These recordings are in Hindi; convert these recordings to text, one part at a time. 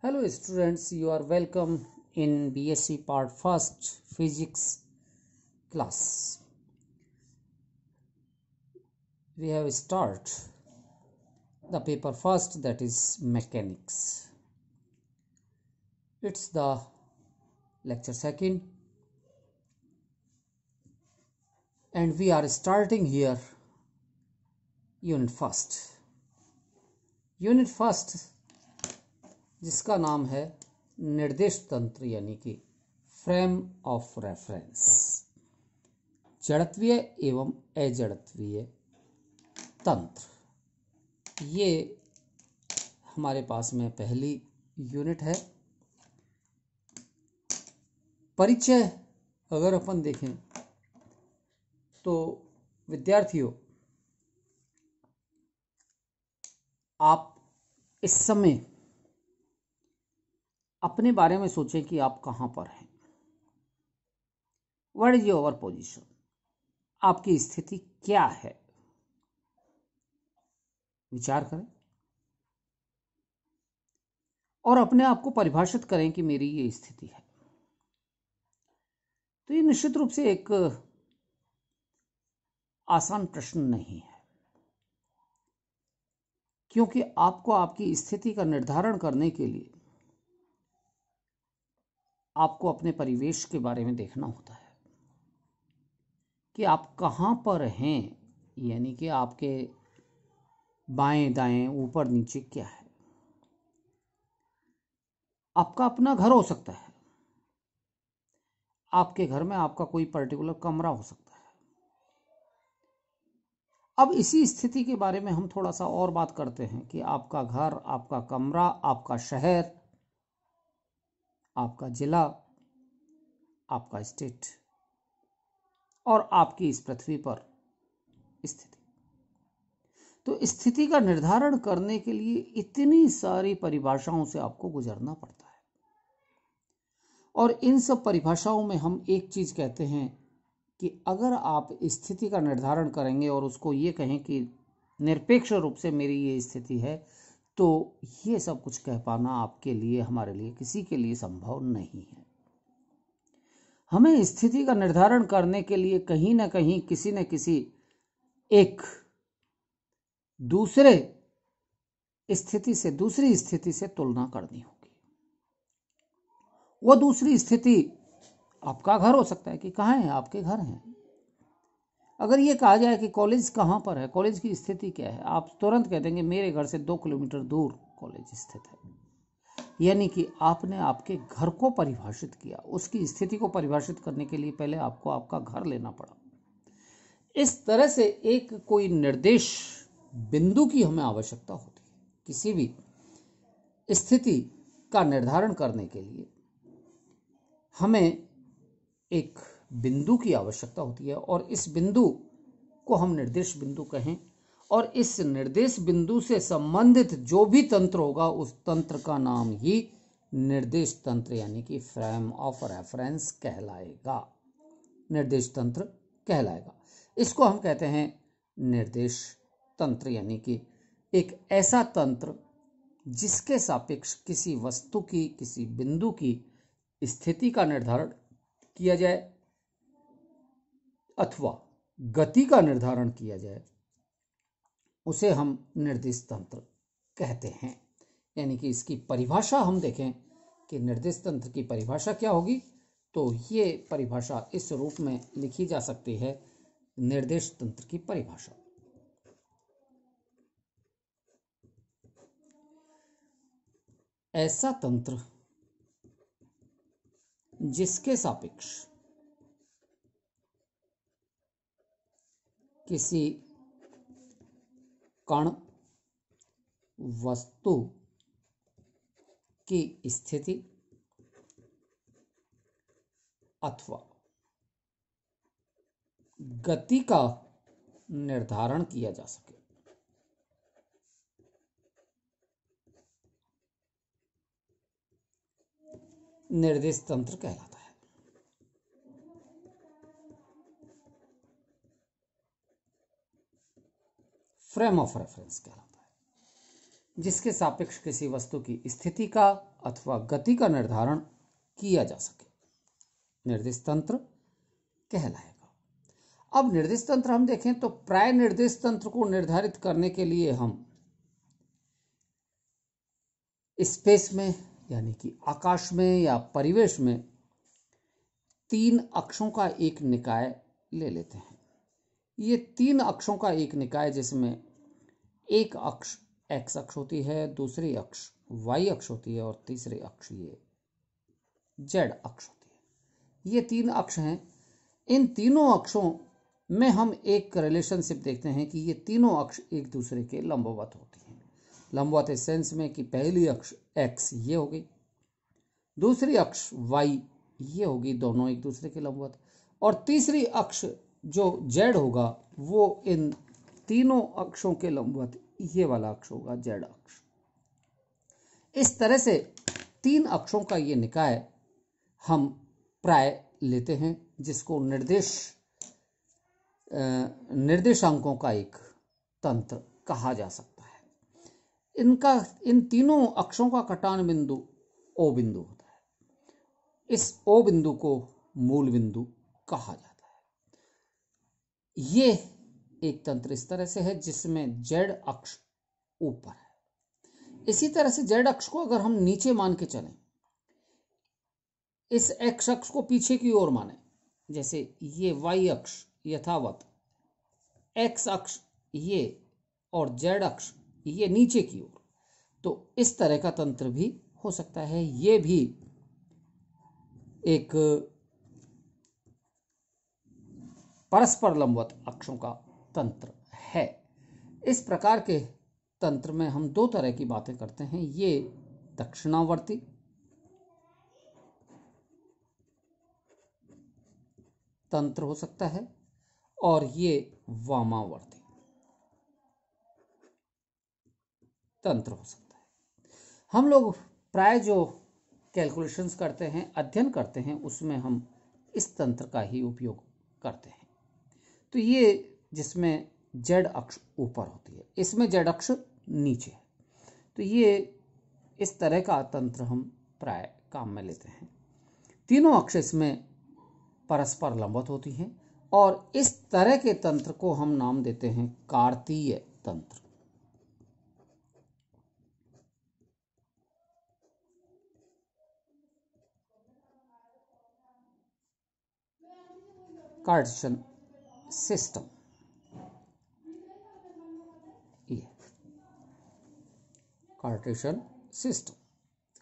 hello students you are welcome in bsc part first physics class we have start the paper first that is mechanics it's the lecture second and we are starting here unit first unit first जिसका नाम है निर्देश तंत्र यानी कि फ्रेम ऑफ रेफरेंस जड़त्वीय एवं अजड़त्वीय तंत्र ये हमारे पास में पहली यूनिट है परिचय अगर अपन देखें तो विद्यार्थियों आप इस समय अपने बारे में सोचें कि आप कहाँ पर हैं वट इज योर पोजिशन आपकी स्थिति क्या है विचार करें और अपने आप को परिभाषित करें कि मेरी ये स्थिति है तो ये निश्चित रूप से एक आसान प्रश्न नहीं है क्योंकि आपको आपकी स्थिति का निर्धारण करने के लिए आपको अपने परिवेश के बारे में देखना होता है कि आप कहाँ पर हैं यानी कि आपके बाएं दाएं ऊपर नीचे क्या है आपका अपना घर हो सकता है आपके घर में आपका कोई पर्टिकुलर कमरा हो सकता है अब इसी स्थिति के बारे में हम थोड़ा सा और बात करते हैं कि आपका घर आपका कमरा आपका शहर आपका जिला आपका स्टेट और आपकी इस पृथ्वी पर स्थिति तो स्थिति का निर्धारण करने के लिए इतनी सारी परिभाषाओं से आपको गुजरना पड़ता है और इन सब परिभाषाओं में हम एक चीज कहते हैं कि अगर आप स्थिति का निर्धारण करेंगे और उसको ये कहें कि निरपेक्ष रूप से मेरी ये स्थिति है तो ये सब कुछ कह पाना आपके लिए हमारे लिए किसी के लिए संभव नहीं है हमें स्थिति का निर्धारण करने के लिए कहीं ना कहीं किसी न किसी एक दूसरे स्थिति से दूसरी स्थिति से तुलना करनी होगी वो दूसरी स्थिति आपका घर हो सकता है कि कहाँ है आपके घर हैं अगर ये कहा जाए कि कॉलेज कहाँ पर है कॉलेज की स्थिति क्या है आप तुरंत कह देंगे मेरे घर से दो किलोमीटर दूर कॉलेज स्थित है यानी कि आपने आपके घर को परिभाषित किया उसकी स्थिति को परिभाषित करने के लिए पहले आपको आपका घर लेना पड़ा इस तरह से एक कोई निर्देश बिंदु की हमें आवश्यकता होती है किसी भी स्थिति का निर्धारण करने के लिए हमें एक बिंदु की आवश्यकता होती है और इस बिंदु को हम निर्देश बिंदु कहें और इस निर्देश बिंदु से संबंधित जो भी तंत्र होगा उस तंत्र का नाम ही निर्देश तंत्र यानी कि फ्रेम ऑफ रेफरेंस कहलाएगा निर्देश तंत्र कहलाएगा इसको हम कहते हैं निर्देश तंत्र यानी कि एक ऐसा तंत्र जिसके सापेक्ष किसी वस्तु की किसी बिंदु की स्थिति का निर्धारण किया जाए अथवा गति का निर्धारण किया जाए उसे हम निर्देश तंत्र कहते हैं यानी कि इसकी परिभाषा हम देखें कि निर्देश तंत्र की परिभाषा क्या होगी तो ये परिभाषा इस रूप में लिखी जा सकती है निर्देश तंत्र की परिभाषा ऐसा तंत्र जिसके सापेक्ष किसी कण वस्तु की स्थिति अथवा गति का निर्धारण किया जा सके निर्देश तंत्र कहलाता है फ्रेम ऑफ रेफरेंस कहलाता है जिसके सापेक्ष किसी वस्तु की स्थिति का अथवा गति का निर्धारण किया जा सके निर्देश तंत्र कहलाएगा अब निर्देश तंत्र हम देखें तो प्राय निर्देश तंत्र को निर्धारित करने के लिए हम स्पेस में यानी कि आकाश में या परिवेश में तीन अक्षों का एक निकाय ले लेते हैं ये तीन अक्षों का एक निकाय जिसमें एक अक्ष एक्स अक्ष होती है दूसरी अक्ष वाई अक्ष होती है और तीसरी अक्ष ये जेड अक्ष होती है ये तीन अक्ष हैं इन तीनों अक्षों में हम एक रिलेशनशिप देखते हैं कि ये तीनों अक्ष एक दूसरे के लंबवत होती हैं लंबवत इस सेंस में कि पहली अक्ष एक्स ये हो गई दूसरी अक्ष वाई ये होगी दोनों एक दूसरे के लंबवत और तीसरी अक्ष जो जेड होगा वो इन तीनों अक्षों के लंबवत ये वाला अक्ष होगा जेड अक्ष इस तरह से तीन अक्षों का ये निकाय हम प्राय लेते हैं जिसको निर्देश निर्देशांकों का एक तंत्र कहा जा सकता है इनका इन तीनों अक्षों का कटान बिंदु ओ बिंदु होता है इस ओ बिंदु को मूल बिंदु कहा जाता है ये एक तंत्र इस तरह से है जिसमें जेड अक्ष ऊपर है इसी तरह से जेड अक्ष को अगर हम नीचे मान के चलें इस एक्स अक्ष को पीछे की ओर माने जैसे ये वाई अक्ष यथावत एक्स अक्ष ये और जेड अक्ष ये नीचे की ओर तो इस तरह का तंत्र भी हो सकता है ये भी एक परस्पर लंबवत अक्षों का तंत्र है इस प्रकार के तंत्र में हम दो तरह की बातें करते हैं ये दक्षिणावर्ती तंत्र हो सकता है और ये वामावर्ती तंत्र हो सकता है हम लोग प्राय जो कैलकुलेशंस करते हैं अध्ययन करते हैं उसमें हम इस तंत्र का ही उपयोग करते हैं तो ये जिसमें जेड अक्ष ऊपर होती है इसमें जेड अक्ष नीचे है तो ये इस तरह का तंत्र हम प्राय काम में लेते हैं तीनों अक्ष इसमें परस्पर लंबत होती हैं और इस तरह के तंत्र को हम नाम देते हैं कार्तीय तंत्र कार्टिशन system. ये कार्टेशियन सिस्टम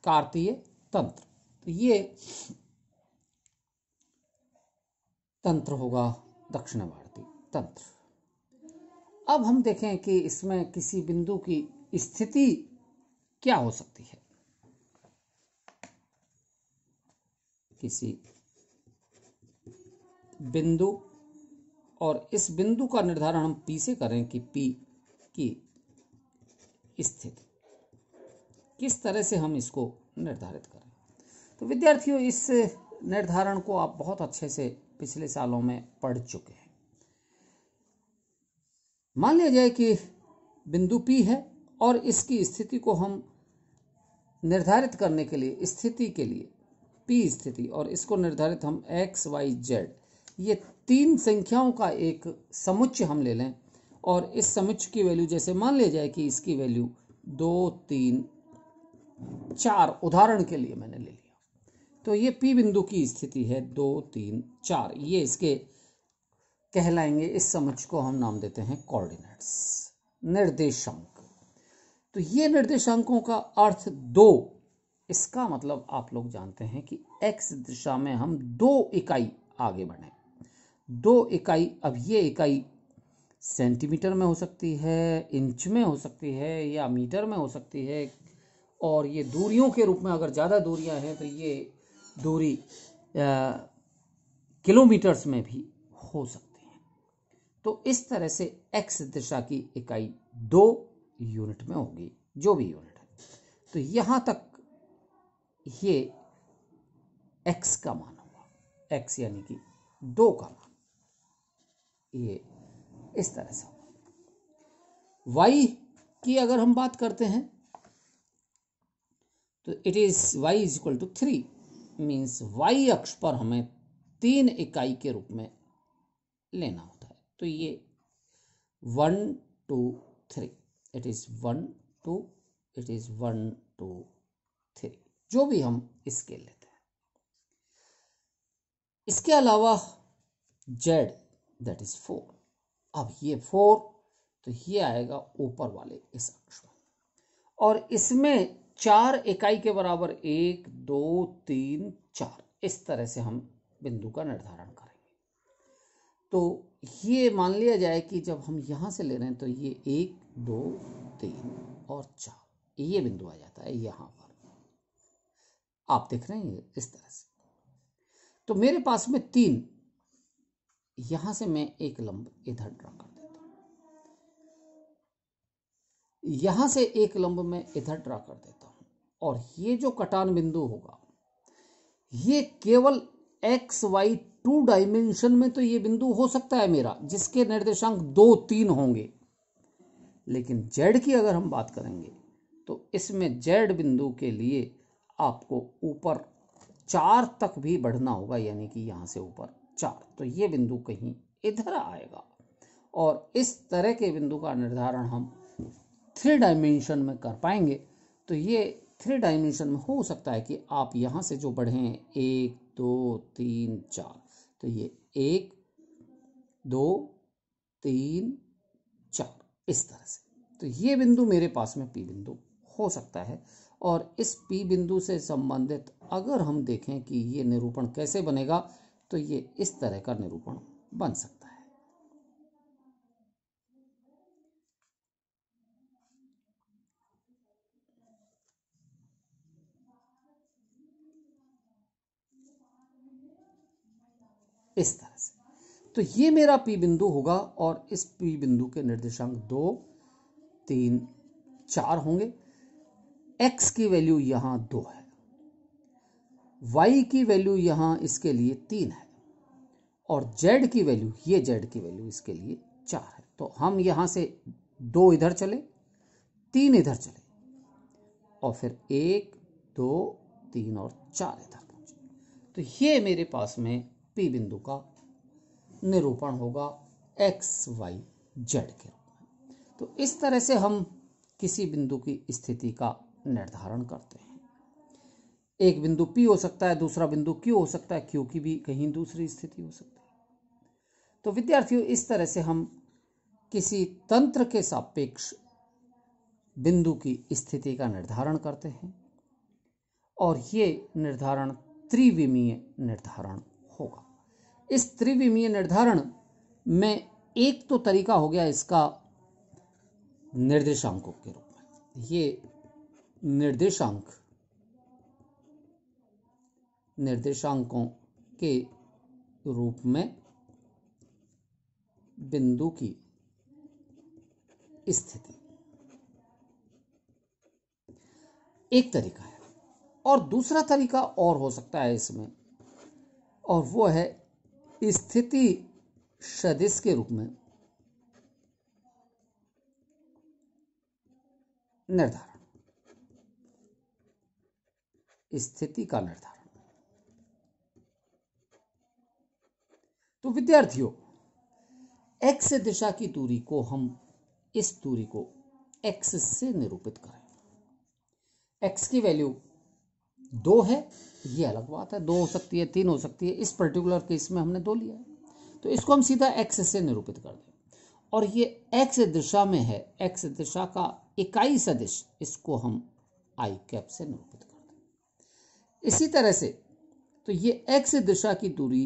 कार्तीय तंत्र तो ये तंत्र होगा दक्षिण भारतीय तंत्र अब हम देखें कि इसमें किसी बिंदु की स्थिति क्या हो सकती है किसी बिंदु और इस बिंदु का निर्धारण हम पी से करें कि पी की स्थिति किस तरह से हम इसको निर्धारित करें तो विद्यार्थियों इस निर्धारण को आप बहुत अच्छे से पिछले सालों में पढ़ चुके हैं मान लिया जाए कि बिंदु पी है और इसकी स्थिति को हम निर्धारित करने के लिए स्थिति के लिए पी स्थिति और इसको निर्धारित हम एक्स वाई जेड ये तीन संख्याओं का एक समुच्चय हम ले लें और इस समुच्चय की वैल्यू जैसे मान लिया जाए कि इसकी वैल्यू दो तीन चार उदाहरण के लिए मैंने ले लिया तो ये पी बिंदु की स्थिति है दो तीन चार ये इसके कहलाएंगे इस समुच्चय को हम नाम देते हैं कोऑर्डिनेट्स निर्देशांक तो ये निर्देशांकों का अर्थ दो इसका मतलब आप लोग जानते हैं कि एक्स दिशा में हम दो इकाई आगे बढ़े दो इकाई अब ये इकाई सेंटीमीटर में हो सकती है इंच में हो सकती है या मीटर में हो सकती है और ये दूरियों के रूप में अगर ज़्यादा दूरियां हैं तो ये दूरी किलोमीटर्स में भी हो सकती है तो इस तरह से एक्स दिशा की इकाई दो यूनिट में होगी जो भी यूनिट है तो यहाँ तक ये एक्स का मान होगा एक्स यानी कि दो का मान ये इस तरह से वाई की अगर हम बात करते हैं तो it is Y is equal to three means Y अक्ष पर हमें तीन इकाई के रूप में लेना होता है तो ये one two three it is one two it is one two three जो भी हम स्केल लेते हैं इसके अलावा जेड दैट इज फोर अब ये फोर तो ये आएगा ऊपर वाले इस अंश में और इसमें चार इकाई के बराबर एक दो तीन चार इस तरह से हम बिंदु का निर्धारण करेंगे तो ये मान लिया जाए कि जब हम यहाँ से ले रहे हैं तो ये एक दो तीन और चार ये बिंदु आ जाता है यहाँ पर आप देख रहे हैं इस तरह से तो मेरे पास में तीन यहां से मैं एक लंब इधर ड्रा कर देता हूं यहां से एक लंब मैं इधर ड्रा कर देता हूं और ये जो कटान बिंदु होगा ये केवल एक्स वाई टू डायमेंशन में तो ये बिंदु हो सकता है मेरा जिसके निर्देशांक दो तीन होंगे लेकिन जेड की अगर हम बात करेंगे तो इसमें जेड बिंदु के लिए आपको ऊपर चार तक भी बढ़ना होगा यानी कि यहां से ऊपर चार तो ये बिंदु कहीं इधर आएगा और इस तरह के बिंदु का निर्धारण हम थ्री डायमेंशन में कर पाएंगे तो ये थ्री डायमेंशन में हो सकता है कि आप यहाँ से जो हैं एक दो तीन चार तो ये एक दो तीन चार इस तरह से तो ये बिंदु मेरे पास में पी बिंदु हो सकता है और इस पी बिंदु से संबंधित अगर हम देखें कि ये निरूपण कैसे बनेगा तो ये इस तरह का निरूपण बन सकता है इस तरह से तो ये मेरा पी बिंदु होगा और इस पी बिंदु के निर्देशांक दो तीन चार होंगे एक्स की वैल्यू यहां दो है y की वैल्यू यहाँ इसके लिए तीन है और z की वैल्यू ये z की वैल्यू इसके लिए चार है तो हम यहाँ से दो इधर चले तीन इधर चले और फिर एक दो तीन और चार इधर पहुंचे तो ये मेरे पास में पी बिंदु का निरूपण होगा एक्स वाई जेड के रूप में तो इस तरह से हम किसी बिंदु की स्थिति का निर्धारण करते हैं एक बिंदु पी हो सकता है दूसरा बिंदु Q हो सकता है क्योंकि की भी कहीं दूसरी स्थिति हो सकती है तो विद्यार्थियों इस तरह से हम किसी तंत्र के सापेक्ष बिंदु की स्थिति का निर्धारण करते हैं और ये निर्धारण त्रिविमीय निर्धारण होगा इस त्रिविमीय निर्धारण में एक तो तरीका हो गया इसका निर्देशांकों के रूप में ये निर्देशांक निर्देशांकों के रूप में बिंदु की स्थिति एक तरीका है और दूसरा तरीका और हो सकता है इसमें और वो है स्थिति सदिश के रूप में निर्धारण स्थिति का निर्धारण तो विद्यार्थियों एक्स दिशा की दूरी को हम इस दूरी को एक्स से निरूपित करें एक्स की वैल्यू दो है ये अलग बात है दो हो सकती है तीन हो सकती है इस पर्टिकुलर केस में हमने दो लिया है तो इसको हम सीधा एक्स से निरूपित कर दें और ये एक्स दिशा में है एक्स दिशा का इकाई सदिश इसको हम आई कैप से निरूपित कर दें इसी तरह से तो ये एक्स दिशा की दूरी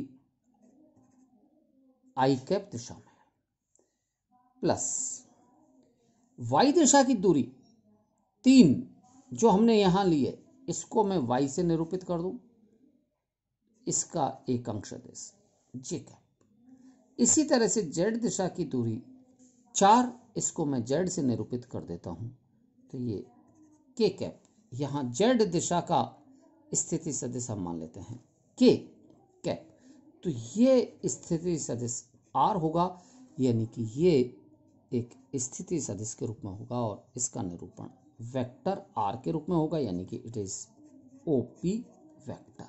आई कैप दिशा में प्लस वाई दिशा की दूरी तीन जो हमने यहां लिए इसको मैं वाई से निरूपित कर दूं इसका एक अंश देश जे कैप इसी तरह से जेड दिशा की दूरी चार इसको मैं जेड से निरूपित कर देता हूं तो ये के कैप यहां जेड दिशा का स्थिति सदस्य हम मान लेते हैं के कैप तो ये स्थिति सदस्य आर होगा यानी कि ये एक स्थिति सदिश के रूप में होगा और इसका निरूपण वेक्टर आर के रूप में होगा यानी कि it is O P vector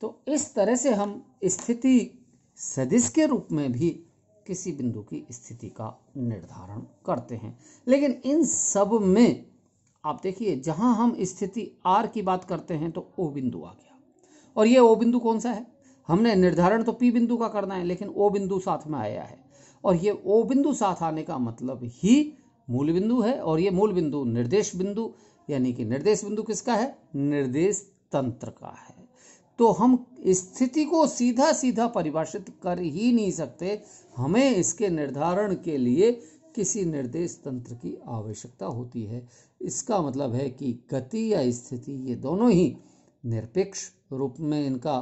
तो इस तरह से हम स्थिति सदिश के रूप में भी किसी बिंदु की स्थिति का निर्धारण करते हैं लेकिन इन सब में आप देखिए जहां हम स्थिति आर की बात करते हैं तो ओ बिंदु आ गया और ये ओ बिंदु कौन सा है हमने निर्धारण तो पी बिंदु का करना है लेकिन ओ बिंदु साथ में आया है और ये ओ बिंदु साथ आने का मतलब ही मूल बिंदु है और ये मूल बिंदु निर्देश बिंदु यानी कि निर्देश बिंदु किसका है निर्देश तंत्र का है तो हम स्थिति को सीधा सीधा परिभाषित कर ही नहीं सकते हमें इसके निर्धारण के लिए किसी निर्देश तंत्र की आवश्यकता होती है इसका मतलब है कि गति या स्थिति ये दोनों ही निरपेक्ष रूप में इनका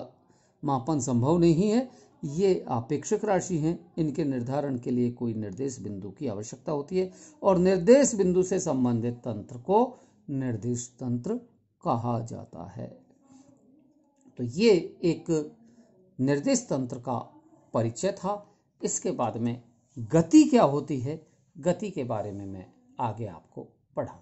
मापन संभव नहीं है ये आपेक्षक राशि हैं इनके निर्धारण के लिए कोई निर्देश बिंदु की आवश्यकता होती है और निर्देश बिंदु से संबंधित तंत्र को निर्देश तंत्र कहा जाता है तो ये एक निर्देश तंत्र का परिचय था इसके बाद में गति क्या होती है गति के बारे में मैं आगे आपको पढ़ा